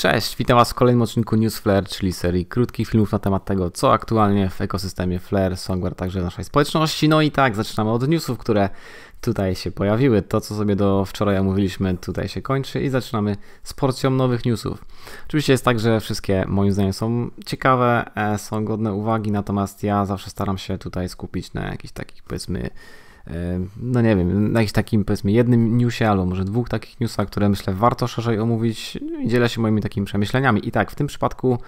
Cześć, witam Was w kolejnym odcinku News Flare, czyli serii krótkich filmów na temat tego, co aktualnie w ekosystemie Flare, Songware, także w naszej społeczności. No i tak, zaczynamy od newsów, które tutaj się pojawiły. To, co sobie do wczoraj omówiliśmy, tutaj się kończy i zaczynamy z porcją nowych newsów. Oczywiście jest tak, że wszystkie moim zdaniem są ciekawe, e, są godne uwagi, natomiast ja zawsze staram się tutaj skupić na jakichś takich powiedzmy e, no nie wiem, na jakimś takim powiedzmy jednym newsie, albo może dwóch takich newsach, które myślę warto szerzej omówić i dzielę się moimi takimi przemyśleniami. I tak, w tym przypadku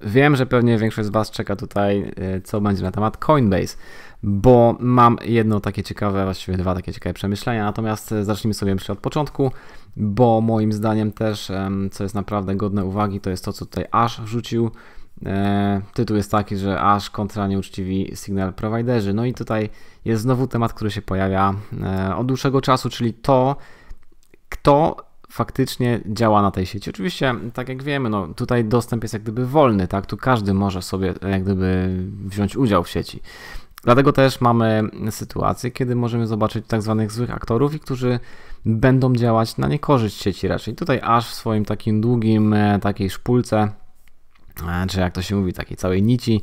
Wiem, że pewnie większość z Was czeka tutaj, e, co będzie na temat Coinbase, bo mam jedno takie ciekawe, właściwie dwa takie ciekawe przemyślenia. Natomiast e, zacznijmy sobie jeszcze od początku, bo moim zdaniem też, co jest naprawdę godne uwagi, to jest to, co tutaj Ash wrzucił. E, tytuł jest taki, że Ash kontra nieuczciwi signal providerzy. No i tutaj jest znowu temat, który się pojawia od dłuższego czasu, czyli to, kto faktycznie działa na tej sieci. Oczywiście, tak jak wiemy, no, tutaj dostęp jest jak gdyby wolny, tak? Tu każdy może sobie jak gdyby wziąć udział w sieci. Dlatego też mamy sytuację, kiedy możemy zobaczyć tak zwanych złych aktorów, i którzy będą działać na niekorzyść sieci raczej. Tutaj aż w swoim takim długim, e, takiej szpulce, e, czy jak to się mówi, takiej całej nici,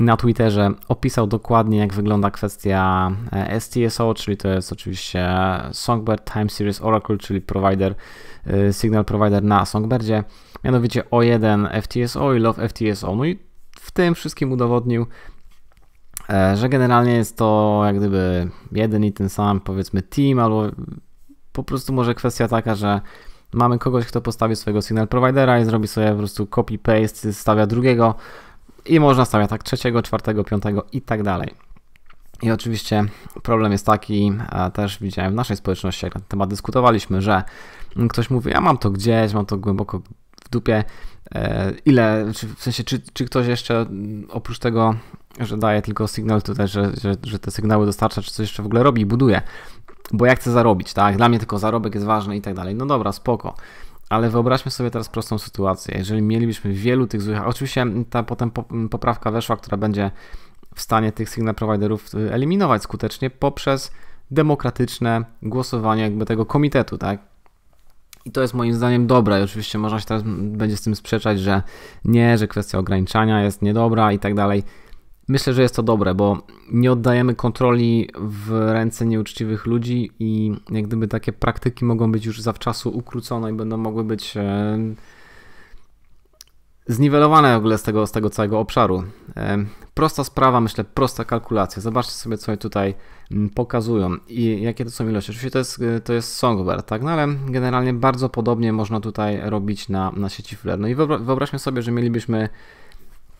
na Twitterze opisał dokładnie, jak wygląda kwestia e, STSO, czyli to jest oczywiście Songbird Time Series Oracle, czyli provider, e, signal provider na Songbirdzie, mianowicie O1 FTSO i Love FTSO. No i w tym wszystkim udowodnił, e, że generalnie jest to jak gdyby jeden i ten sam powiedzmy team, albo po prostu może kwestia taka, że mamy kogoś, kto postawi swojego signal providera i zrobi sobie po prostu copy-paste, stawia drugiego i można stawiać tak trzeciego, czwartego, piątego i tak dalej. I oczywiście problem jest taki, też widziałem w naszej społeczności, jak na ten temat dyskutowaliśmy, że ktoś mówi, ja mam to gdzieś, mam to głęboko w dupie, e, ile, czy, w sensie, czy, czy ktoś jeszcze oprócz tego, że daje tylko sygnał tutaj, że, że, że te sygnały dostarcza, czy coś jeszcze w ogóle robi, i buduje, bo ja chcę zarobić, tak, dla mnie tylko zarobek jest ważny i tak dalej, no dobra, spoko, ale wyobraźmy sobie teraz prostą sytuację. Jeżeli mielibyśmy wielu tych złych, oczywiście ta potem poprawka weszła, która będzie w stanie tych signal providerów y, eliminować skutecznie poprzez demokratyczne głosowanie jakby tego komitetu, tak? I to jest moim zdaniem dobre. I oczywiście można się teraz będzie z tym sprzeczać, że nie, że kwestia ograniczania jest niedobra i tak dalej. Myślę, że jest to dobre, bo nie oddajemy kontroli w ręce nieuczciwych ludzi i jak gdyby takie praktyki mogą być już zawczasu ukrócone i będą mogły być e, zniwelowane w ogóle z tego, z tego całego obszaru. E, prosta sprawa, myślę, prosta kalkulacja. Zobaczcie sobie, co tutaj mm, pokazują i jakie to są ilości. Oczywiście to jest, e, to jest Songbird, tak? No ale generalnie bardzo podobnie można tutaj robić na, na sieci Flare. No i wyobraźmy sobie, że mielibyśmy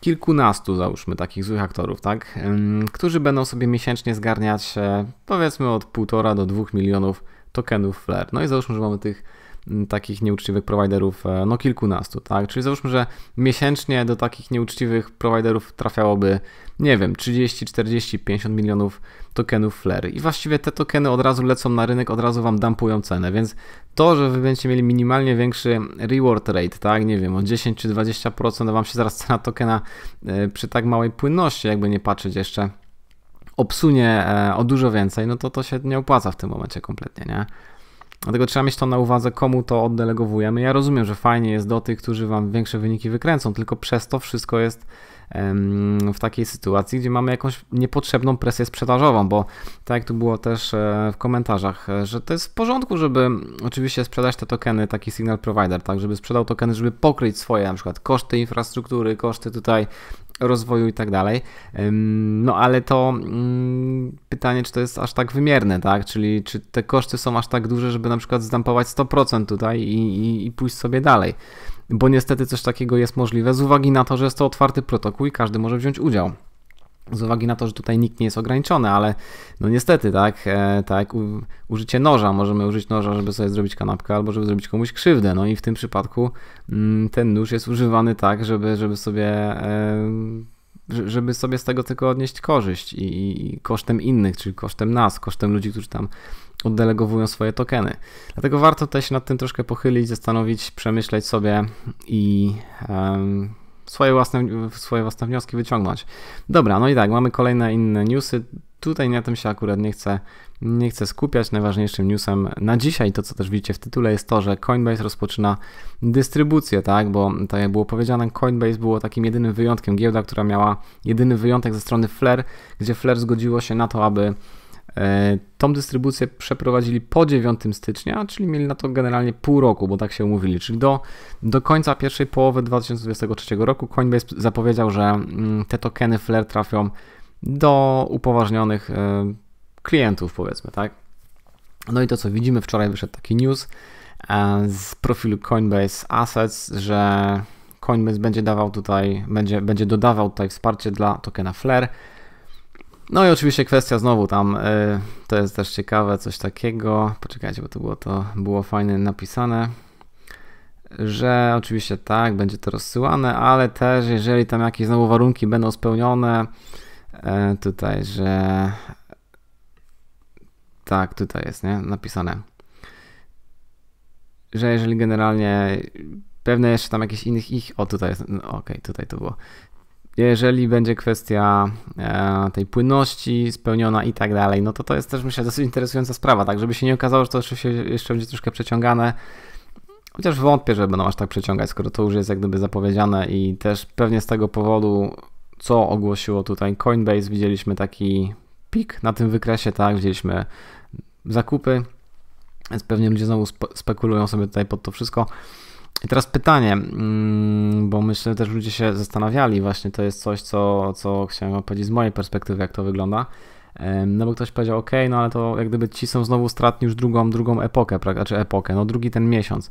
kilkunastu, załóżmy, takich złych aktorów, tak? Którzy będą sobie miesięcznie zgarniać e, powiedzmy od półtora do dwóch milionów tokenów Flare. No i załóżmy, że mamy tych takich nieuczciwych prowajderów, e, no kilkunastu, tak? Czyli załóżmy, że miesięcznie do takich nieuczciwych prowajderów trafiałoby, nie wiem, 30, 40, 50 milionów tokenów Flare. I właściwie te tokeny od razu lecą na rynek, od razu wam dampują cenę, więc to, że wy będziecie mieli minimalnie większy reward rate, tak? Nie wiem, o 10 czy 20%, wam się zaraz cena tokena e, przy tak małej płynności, jakby nie patrzeć jeszcze, obsunie e, o dużo więcej, no to to się nie opłaca w tym momencie kompletnie, nie? Dlatego trzeba mieć to na uwadze, komu to oddelegowujemy. Ja rozumiem, że fajnie jest do tych, którzy Wam większe wyniki wykręcą, tylko przez to wszystko jest w takiej sytuacji, gdzie mamy jakąś niepotrzebną presję sprzedażową, bo tak jak tu było też e, w komentarzach, e, że to jest w porządku, żeby oczywiście sprzedać te tokeny, taki signal provider, tak, żeby sprzedał tokeny, żeby pokryć swoje na przykład koszty infrastruktury, koszty tutaj rozwoju i tak dalej. No ale to mm, pytanie, czy to jest aż tak wymierne, tak? Czyli czy te koszty są aż tak duże, żeby na przykład zdampować 100% tutaj i, i, i pójść sobie dalej. Bo niestety coś takiego jest możliwe z uwagi na to, że jest to otwarty protokół i każdy może wziąć udział z uwagi na to, że tutaj nikt nie jest ograniczony, ale no niestety, tak, e, tak, u, użycie noża, możemy użyć noża, żeby sobie zrobić kanapkę albo żeby zrobić komuś krzywdę, no i w tym przypadku mm, ten nóż jest używany tak, żeby, żeby sobie e, żeby sobie z tego tylko odnieść korzyść i, i kosztem innych, czyli kosztem nas, kosztem ludzi, którzy tam oddelegowują swoje tokeny. Dlatego warto też nad tym troszkę pochylić, zastanowić, przemyśleć sobie i swoje własne, swoje własne wnioski wyciągnąć. Dobra, no i tak, mamy kolejne inne newsy. Tutaj na tym się akurat nie chcę, nie chcę skupiać. Najważniejszym newsem na dzisiaj, to co też widzicie w tytule, jest to, że Coinbase rozpoczyna dystrybucję, tak? Bo tak jak było powiedziane, Coinbase było takim jedynym wyjątkiem, giełda, która miała jedyny wyjątek ze strony Flare, gdzie Flare zgodziło się na to, aby E, tą dystrybucję przeprowadzili po 9 stycznia, czyli mieli na to generalnie pół roku, bo tak się umówili. Czyli do, do końca pierwszej połowy 2023 roku Coinbase zapowiedział, że mm, te tokeny Flare trafią do upoważnionych e, klientów, powiedzmy, tak? No i to co widzimy, wczoraj wyszedł taki news e, z profilu Coinbase Assets, że Coinbase będzie dawał tutaj, będzie, będzie dodawał tutaj wsparcie dla tokena Flare. No i oczywiście kwestia znowu tam, e, to jest też ciekawe, coś takiego, poczekajcie, bo to było, to było fajnie napisane, że oczywiście tak, będzie to rozsyłane, ale też jeżeli tam jakieś znowu warunki będą spełnione, e, tutaj, że tak, tutaj jest nie? napisane, że jeżeli generalnie pewne jeszcze tam jakieś innych ich, o tutaj jest, no, okej, okay, tutaj to było, jeżeli będzie kwestia e, tej płynności spełniona i tak dalej, no to to jest też myślę dosyć interesująca sprawa, tak żeby się nie okazało, że to jeszcze, jeszcze będzie troszkę przeciągane, chociaż wątpię, że będą aż tak przeciągać, skoro to już jest jak gdyby zapowiedziane i też pewnie z tego powodu, co ogłosiło tutaj Coinbase, widzieliśmy taki pik na tym wykresie, tak, widzieliśmy zakupy, więc pewnie ludzie znowu spekulują sobie tutaj pod to wszystko, i teraz pytanie, mm, bo myślę, że też ludzie się zastanawiali, właśnie to jest coś, co, co chciałem opowiedzieć z mojej perspektywy, jak to wygląda. No bo ktoś powiedział, ok, no ale to jak gdyby ci są znowu stratni już drugą, drugą epokę, znaczy epokę, no drugi ten miesiąc.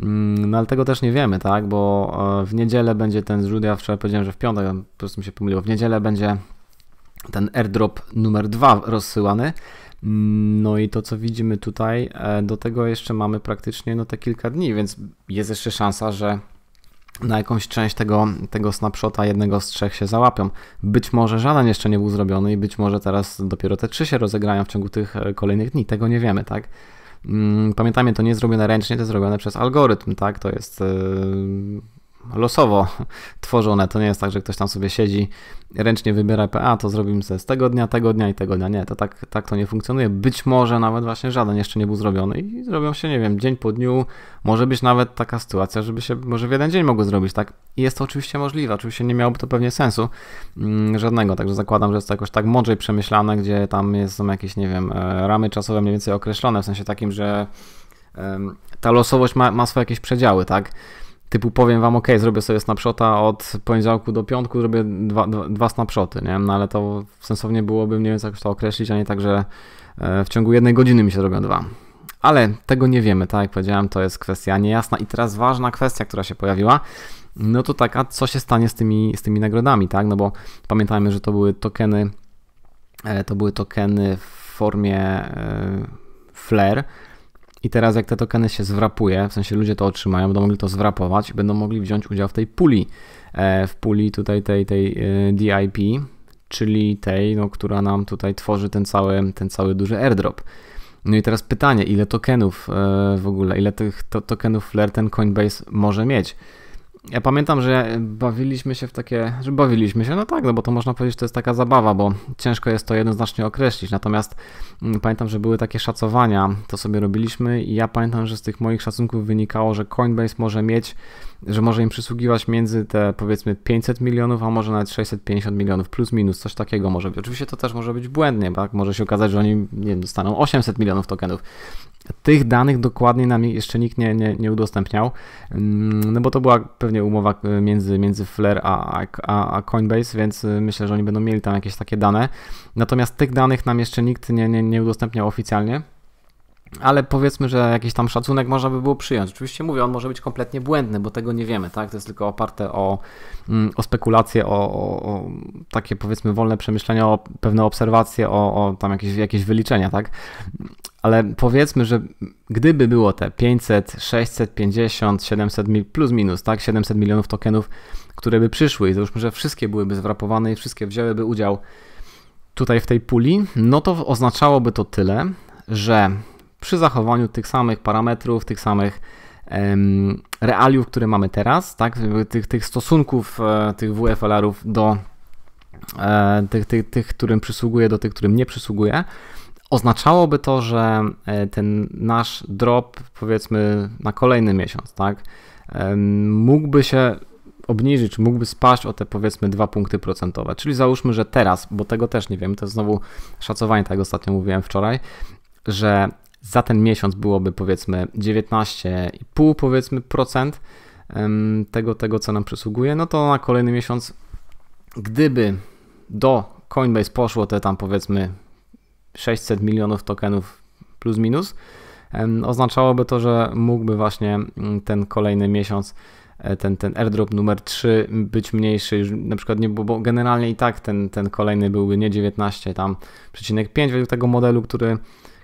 Mm, no ale tego też nie wiemy, tak, bo e, w niedzielę będzie ten zrzut, ja wczoraj powiedziałem, że w piątek, po prostu mi się pomyliło, w niedzielę będzie ten airdrop numer dwa rozsyłany, no i to, co widzimy tutaj, e, do tego jeszcze mamy praktycznie no te kilka dni, więc jest jeszcze szansa, że na jakąś część tego, tego snapshota jednego z trzech się załapią. Być może żaden jeszcze nie był zrobiony i być może teraz dopiero te trzy się rozegrają w ciągu tych e, kolejnych dni. Tego nie wiemy, tak? Mm, pamiętajmy, to nie jest zrobione ręcznie, to jest zrobione przez algorytm, tak? To jest e, losowo tworzone. To nie jest tak, że ktoś tam sobie siedzi, ręcznie wybiera PA, to zrobimy sobie z tego dnia, tego dnia i tego dnia. Nie, to tak, tak to nie funkcjonuje. Być może nawet właśnie żaden jeszcze nie był zrobiony i zrobią się, nie wiem, dzień po dniu. Może być nawet taka sytuacja, żeby się może w jeden dzień mogły zrobić, tak? I jest to oczywiście możliwe. Oczywiście nie miałoby to pewnie sensu mm, żadnego, także zakładam, że jest to jakoś tak mądrzej przemyślane, gdzie tam jest, są jakieś, nie wiem, e, ramy czasowe mniej więcej określone, w sensie takim, że ta losowość ma, ma swoje jakieś przedziały, tak? typu powiem wam, ok, zrobię sobie snapshota od poniedziałku do piątku, zrobię dwa, dwa, dwa snapshoty, nie? No ale to sensownie byłoby, nie wiem jak to określić, a nie tak, że e, w ciągu jednej godziny mi się robią dwa. Ale tego nie wiemy, tak jak powiedziałem, to jest kwestia niejasna. I teraz ważna kwestia, która się pojawiła, no to taka, co się stanie z tymi, z tymi nagrodami, tak? No bo pamiętajmy, że to były tokeny, e, to były tokeny w formie e, flare, i teraz jak te tokeny się zwrapuje, w sensie ludzie to otrzymają, będą mogli to zwrapować, będą mogli wziąć udział w tej puli, e, w puli tutaj tej, tej e, DIP, czyli tej, no, która nam tutaj tworzy ten cały, ten cały duży airdrop. No i teraz pytanie, ile tokenów e, w ogóle, ile tych to tokenów Flare ten Coinbase może mieć? ja pamiętam, że bawiliśmy się w takie, że bawiliśmy się, no tak, no bo to można powiedzieć, to jest taka zabawa, bo ciężko jest to jednoznacznie określić. Natomiast mm, pamiętam, że były takie szacowania, to sobie robiliśmy i ja pamiętam, że z tych moich szacunków wynikało, że Coinbase może mieć że może im przysługiwać między te powiedzmy 500 milionów, a może nawet 650 milionów, plus minus, coś takiego może być. Oczywiście to też może być błędnie, tak? Może się okazać, że oni nie dostaną 800 milionów tokenów. Tych danych dokładnie nam jeszcze nikt nie, nie, nie udostępniał, mm, no bo to była pewnie umowa e, między, między Flare a, a, a Coinbase, więc e, myślę, że oni będą mieli tam jakieś takie dane. Natomiast tych danych nam jeszcze nikt nie, nie, nie udostępniał oficjalnie ale powiedzmy, że jakiś tam szacunek można by było przyjąć. Oczywiście mówię, on może być kompletnie błędny, bo tego nie wiemy, tak? To jest tylko oparte o, mm, o spekulacje, o, o, o takie powiedzmy wolne przemyślenia, o pewne obserwacje, o, o tam jakieś, jakieś wyliczenia, tak? Ale powiedzmy, że gdyby było te 500, 650, 700 plus minus, tak? 700 milionów tokenów, które by przyszły i załóżmy, że wszystkie byłyby zwrapowane i wszystkie wzięłyby udział tutaj w tej puli, no to oznaczałoby to tyle, że przy zachowaniu tych samych parametrów, tych samych em, realiów, które mamy teraz, tak? tych, tych stosunków e, tych WFLR-ów do e, tych, tych, tych, którym przysługuje, do tych, którym nie przysługuje. Oznaczałoby to, że e, ten nasz drop, powiedzmy, na kolejny miesiąc, tak, e, mógłby się obniżyć, mógłby spaść o te powiedzmy dwa punkty procentowe. Czyli załóżmy, że teraz, bo tego też nie wiem, to jest znowu szacowanie, tak jak ostatnio mówiłem wczoraj, że za ten miesiąc byłoby powiedzmy 19,5 powiedzmy procent tego, tego co nam przysługuje, no to na kolejny miesiąc gdyby do Coinbase poszło te tam powiedzmy 600 milionów tokenów plus minus, oznaczałoby to, że mógłby właśnie mm, ten kolejny miesiąc e, ten, ten airdrop numer 3 być mniejszy, już na przykład nie było, bo generalnie i tak ten, ten kolejny byłby nie 19, tam przecinek 5 według tego modelu, który,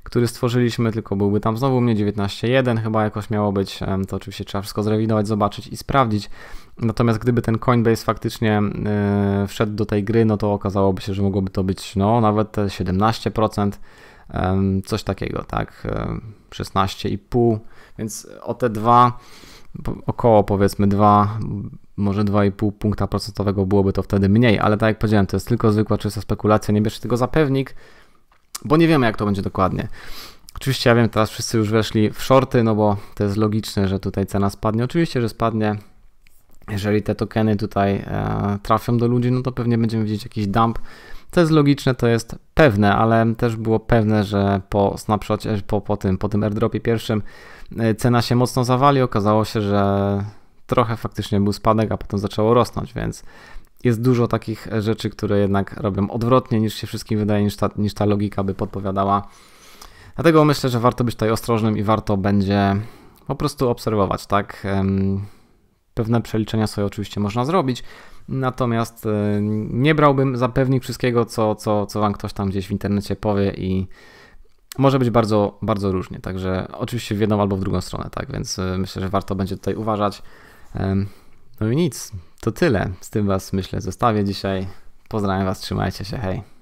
który stworzyliśmy, tylko byłby tam znowu mnie 19.1 chyba jakoś miało być, to oczywiście trzeba wszystko zrewidować, zobaczyć i sprawdzić. Natomiast gdyby ten Coinbase faktycznie yy, wszedł do tej gry, no to okazałoby się, że mogłoby to być no nawet 17%, yy, coś takiego, tak, yy, e, 16,5%, więc o te dwa, około powiedzmy dwa może 2,5 punkta procentowego byłoby to wtedy mniej, ale tak jak powiedziałem, to jest tylko zwykła czysta spekulacja, nie bierzcie tego za pewnik, bo nie wiemy, jak to będzie dokładnie. Oczywiście ja wiem, teraz wszyscy już weszli w shorty, no bo to jest logiczne, że tutaj cena spadnie. Oczywiście, że spadnie. Jeżeli te tokeny tutaj e, trafią do ludzi, no to pewnie będziemy widzieć jakiś dump. To jest logiczne, to jest pewne, ale też było pewne, że po snapshocie, e, po, po, tym, po tym airdropie pierwszym e, cena się mocno zawali. Okazało się, że trochę faktycznie był spadek, a potem zaczęło rosnąć, więc jest dużo takich e, rzeczy, które jednak robią odwrotnie niż się wszystkim wydaje, niż ta, niż ta logika by podpowiadała. Dlatego myślę, że warto być tutaj ostrożnym i warto będzie po prostu obserwować, tak? Pewne przeliczenia sobie oczywiście można zrobić, natomiast e, nie brałbym za pewnik wszystkiego, co, co, co wam ktoś tam gdzieś w internecie powie i może być bardzo, bardzo różnie, także oczywiście w jedną albo w drugą stronę, tak? Więc e, myślę, że warto będzie tutaj uważać. No i nic, to tyle. Z tym Was myślę zostawię dzisiaj. Pozdrawiam Was, trzymajcie się, hej.